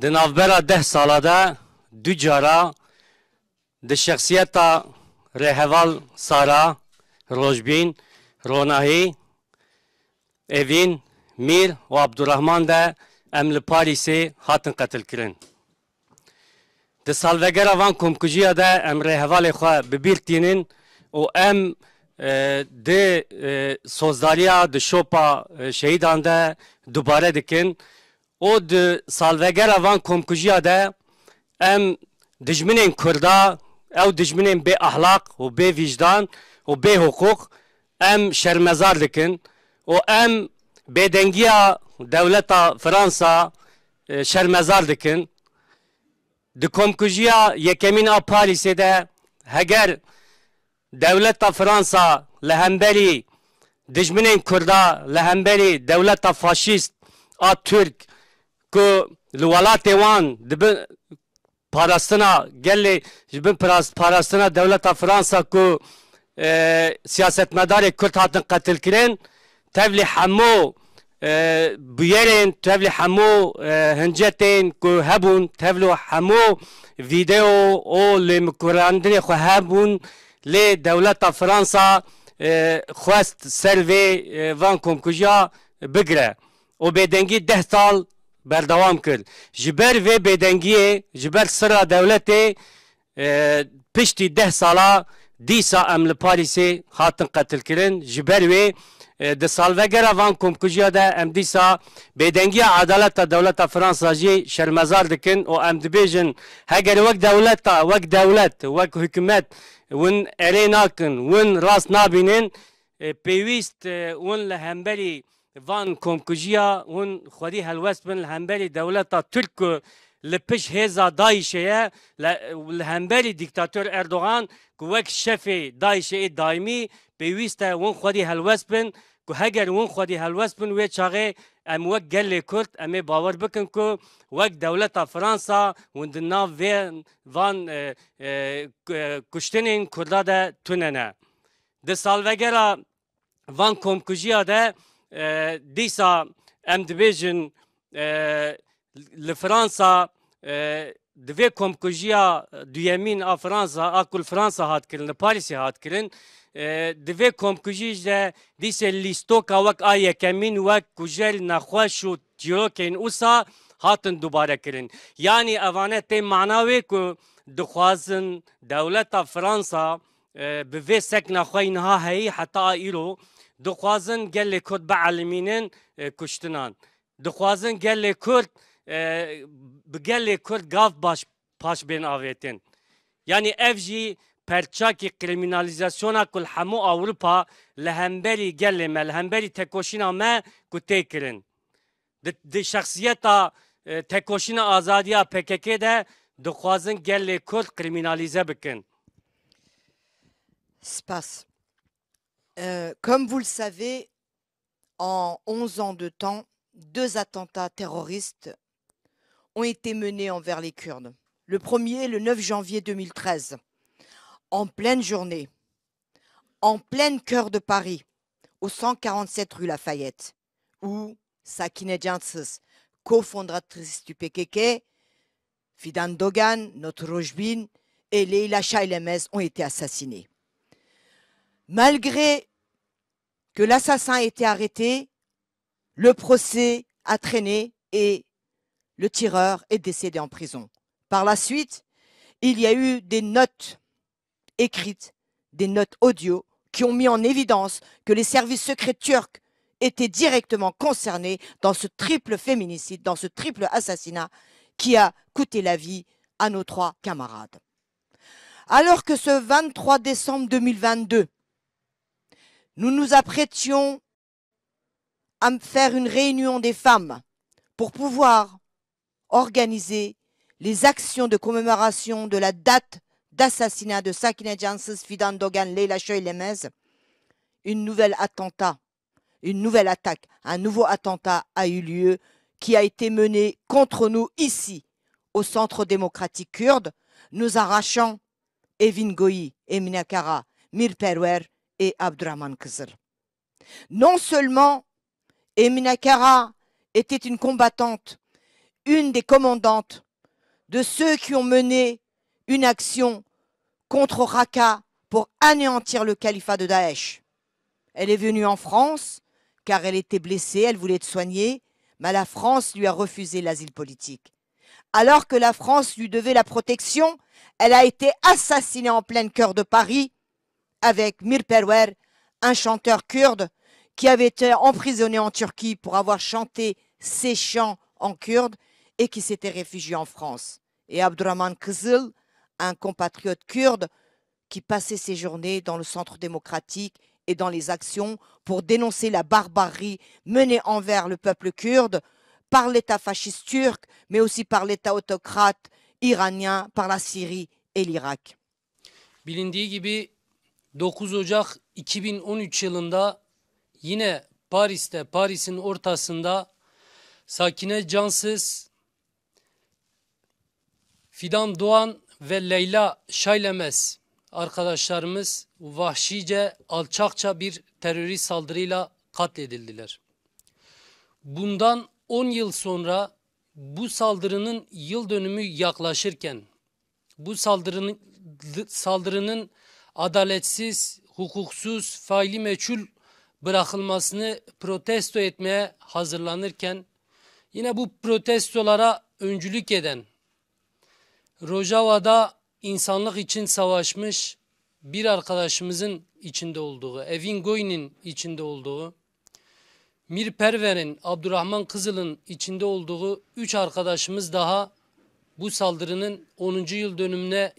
Di navbera deh sala de du cara di şexsiyeta Reheval Sara Rojbin Ronahi Evin Mir û Abdurrahman de em li Parisê hatin qetilkirin. Di salvegera van komkujiya de em rêhevalê xwe bibîrtînin û em e, di e, sozdariya di şopa e, şeîdan de dubare dikin o di salvegera van komkujiya de em dijminên Kurda ew dijminên be ahlak, o be vicdan o be hukuk em şermezar dikin û em bêdengiya devleta Fransa e, şermezar dikin. Di komkujiya yekemîn a Parisê de heger devleta Fransa lehembeli, hemberî dijminên Kurda li hemberî dewleta a Türk ku li welatê wan dibin parastina gelê ji bin parastina dewleta Fransa ku e, siyasetmedarê Kurd hatin qetil kirin e, tevlî hemû bûyerên tevlî hemû hincetên ku hebûn tevlo hemû vîdeo û lêmikurandinê xwe hebûn lê dewleta Fransa e, xwest ser vê van komkujiya bigire û bêdengî deh sal berdewam kir ji ber vê bêdengiyê ji ber sira dewletê e, piştî deh sala dîsa em li Parîsê hatin qetilkirin ji ber wê e, di salvegera van komkujiya de em dîsa bêdengiya adaleta dewleta Fransa jî şermezar dikin û em dibêjin heger wek dewleta wek dewlet wek hikûmet win erê nakin win rast nabînin e, pêwîst win li hemberî van komkujiya hûn xwedî helwest bin li hemberî dewleta Türk ku li piş hêza Daişê ye li hemberî dîktatör Erdoğan ku wek şefê Daişê ê daimî pêwîst e hûn xwedî helwest bin ku heger hûn xwedî helwest bin wê çaxê em wek gelê Kurd em ê bawer bikin ku wek dewleta Fransa hûn di nav vê van e, e, e, kuştinên Kurda de tunene. Di salvegera van komkujiya de دیسا ام دبیجن لفرانسا دوی کمکوژیا دویمین آ فرانسا آ کل فرانسا هات کرن پاریسی هات کرن دوی کمکوژی جه دیسه لیستوکا وک آ یکمین وک کجل نخوش و جیروکین اوسا هاتن دوباره کرن یعنی اوانه تی معناوی که دخوازن دولت فرانسا به وی سکنه خواه اینها هی حتی ایرو dixwazin gelê Kurd bielîmînin e, kuştinan. Dixwazin gelê Kurd e, bi gelê Kurd gav baş paş bên avêtin. Yani ev jî perçakî kriminalizasyona kul hamu Avrupa li hemberî gelê me li hemberî tekoşîna me ku tê kirin. Di şexsiyeta e, tekoşîna azadiya PKK de dixwazin gelê Kurd kriminalize bikin. Spas. Euh, comme vous le savez, en 11 ans de temps, deux attentats terroristes ont été menés envers les Kurdes. Le premier, le 9 janvier 2013, en pleine journée, en plein cœur de Paris, au 147 rue Lafayette, où Sakine Janssens, cofondatrice du PKK, Fidan Dogan, notre Rojbin, et Leila Shailemez ont été assassinés. Malgré que l'assassin ait été arrêté, le procès a traîné et le tireur est décédé en prison. Par la suite, il y a eu des notes écrites, des notes audio qui ont mis en évidence que les services secrets turcs étaient directement concernés dans ce triple féminicide, dans ce triple assassinat qui a coûté la vie à nos trois camarades. Alors que ce 23 décembre 2022, nous nous apprêtions à faire une réunion des femmes pour pouvoir organiser les actions de commémoration de la date d'assassinat de Sakina Jansus, Fidan Dogan, Leila Lemez, une nouvelle attentat, une nouvelle attaque, un nouveau attentat a eu lieu qui a été mené contre nous ici, au Centre démocratique kurde, nous arrachant Evin Goyi, Eminakara, Mir Perwer et Abdurrahman Khizr. Non seulement Emina Kara était une combattante, une des commandantes de ceux qui ont mené une action contre Raqqa pour anéantir le califat de Daesh. Elle est venue en France car elle était blessée, elle voulait être soignée, mais la France lui a refusé l'asile politique. Alors que la France lui devait la protection, elle a été assassinée en plein cœur de Paris avec Perwer, un chanteur kurde qui avait été emprisonné en Turquie pour avoir chanté ses chants en kurde et qui s'était réfugié en France. Et Abdurrahman Kızıl, un compatriote kurde qui passait ses journées dans le centre démocratique et dans les actions pour dénoncer la barbarie menée envers le peuple kurde par l'État fasciste turc, mais aussi par l'État autocrate iranien, par la Syrie et l'Irak. 9 Ocak 2013 yılında yine Paris'te, Paris'in ortasında Sakine Cansız, Fidan Doğan ve Leyla Şaylemez arkadaşlarımız vahşice, alçakça bir terörist saldırıyla katledildiler. Bundan 10 yıl sonra bu saldırının yıl dönümü yaklaşırken, bu saldırının, saldırının adaletsiz, hukuksuz, faili meçhul bırakılmasını protesto etmeye hazırlanırken yine bu protestolara öncülük eden Rojava'da insanlık için savaşmış bir arkadaşımızın içinde olduğu, Evin Goy'nin içinde olduğu, Mir Perver'in, Abdurrahman Kızıl'ın içinde olduğu üç arkadaşımız daha bu saldırının 10. yıl dönümüne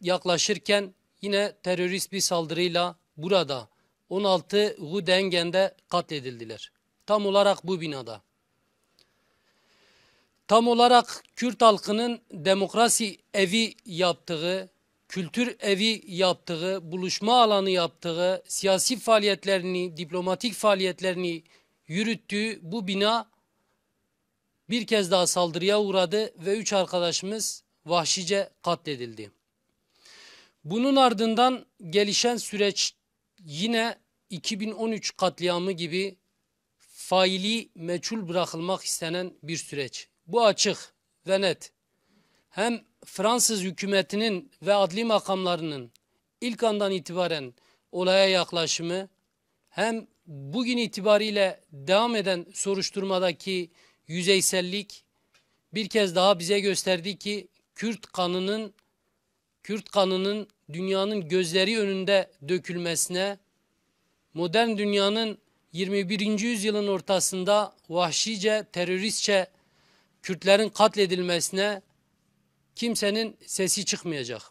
yaklaşırken yine terörist bir saldırıyla burada 16 Gudengen'de katledildiler. Tam olarak bu binada. Tam olarak Kürt halkının demokrasi evi yaptığı, kültür evi yaptığı, buluşma alanı yaptığı, siyasi faaliyetlerini, diplomatik faaliyetlerini yürüttüğü bu bina bir kez daha saldırıya uğradı ve üç arkadaşımız vahşice katledildi. Bunun ardından gelişen süreç yine 2013 katliamı gibi faili meçhul bırakılmak istenen bir süreç. Bu açık ve net. Hem Fransız hükümetinin ve adli makamlarının ilk andan itibaren olaya yaklaşımı hem bugün itibariyle devam eden soruşturmadaki yüzeysellik bir kez daha bize gösterdi ki Kürt kanının Kürt kanının dünyanın gözleri önünde dökülmesine, modern dünyanın 21. yüzyılın ortasında vahşice, teröristçe Kürtlerin katledilmesine kimsenin sesi çıkmayacak.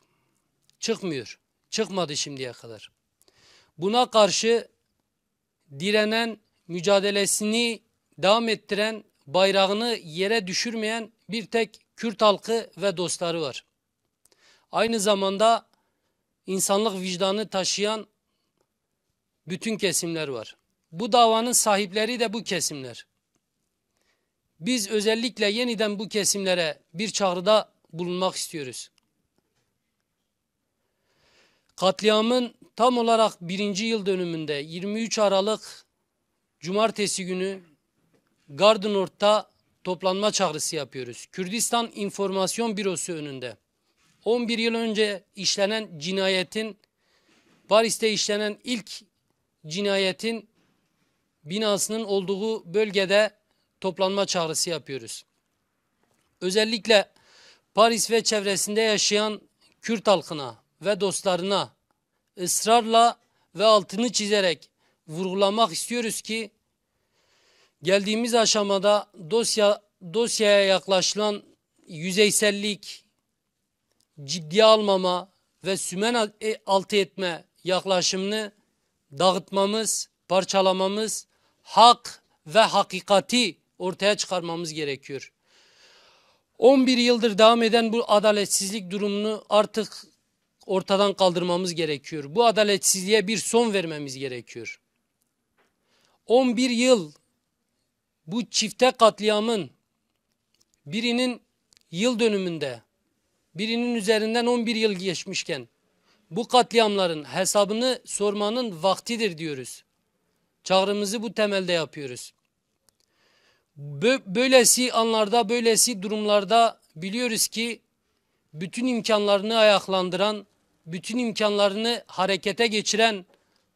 Çıkmıyor. Çıkmadı şimdiye kadar. Buna karşı direnen, mücadelesini devam ettiren, bayrağını yere düşürmeyen bir tek Kürt halkı ve dostları var. Aynı zamanda insanlık vicdanı taşıyan bütün kesimler var. Bu davanın sahipleri de bu kesimler. Biz özellikle yeniden bu kesimlere bir çağrıda bulunmak istiyoruz. Katliamın tam olarak birinci yıl dönümünde 23 Aralık Cumartesi günü Gardinort'ta toplanma çağrısı yapıyoruz. Kürdistan İnformasyon Bürosu önünde. 11 yıl önce işlenen cinayetin Paris'te işlenen ilk cinayetin binasının olduğu bölgede toplanma çağrısı yapıyoruz. Özellikle Paris ve çevresinde yaşayan Kürt halkına ve dostlarına ısrarla ve altını çizerek vurgulamak istiyoruz ki geldiğimiz aşamada dosya dosyaya yaklaşılan yüzeysellik, ciddiye almama ve sümen e, altı etme yaklaşımını dağıtmamız, parçalamamız, hak ve hakikati ortaya çıkarmamız gerekiyor. 11 yıldır devam eden bu adaletsizlik durumunu artık ortadan kaldırmamız gerekiyor. Bu adaletsizliğe bir son vermemiz gerekiyor. 11 yıl bu çifte katliamın birinin yıl dönümünde birinin üzerinden 11 yıl geçmişken bu katliamların hesabını sormanın vaktidir diyoruz. Çağrımızı bu temelde yapıyoruz. Böylesi anlarda, böylesi durumlarda biliyoruz ki bütün imkanlarını ayaklandıran, bütün imkanlarını harekete geçiren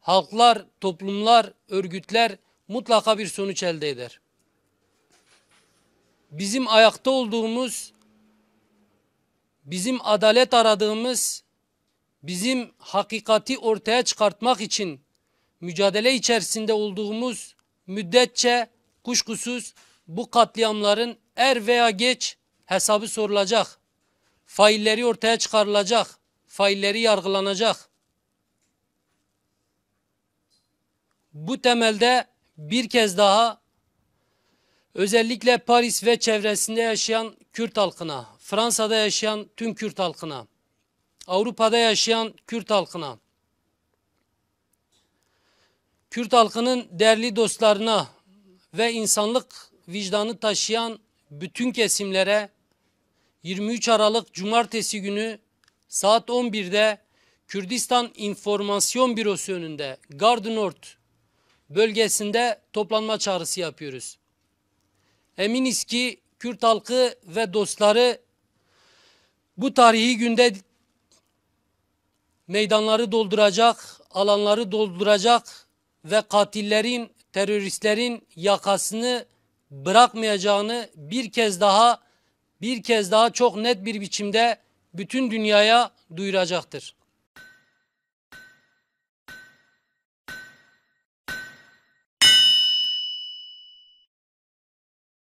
halklar, toplumlar, örgütler mutlaka bir sonuç elde eder. Bizim ayakta olduğumuz bizim adalet aradığımız, bizim hakikati ortaya çıkartmak için mücadele içerisinde olduğumuz müddetçe kuşkusuz bu katliamların er veya geç hesabı sorulacak. Failleri ortaya çıkarılacak. Failleri yargılanacak. Bu temelde bir kez daha özellikle Paris ve çevresinde yaşayan Kürt halkına, Fransa'da yaşayan tüm Kürt halkına, Avrupa'da yaşayan Kürt halkına, Kürt halkının değerli dostlarına ve insanlık vicdanı taşıyan bütün kesimlere 23 Aralık Cumartesi günü saat 11'de Kürdistan İnformasyon Bürosu önünde Garden bölgesinde toplanma çağrısı yapıyoruz. Eminiz ki Kürt halkı ve dostları bu tarihi günde meydanları dolduracak, alanları dolduracak ve katillerin, teröristlerin yakasını bırakmayacağını bir kez daha bir kez daha çok net bir biçimde bütün dünyaya duyuracaktır.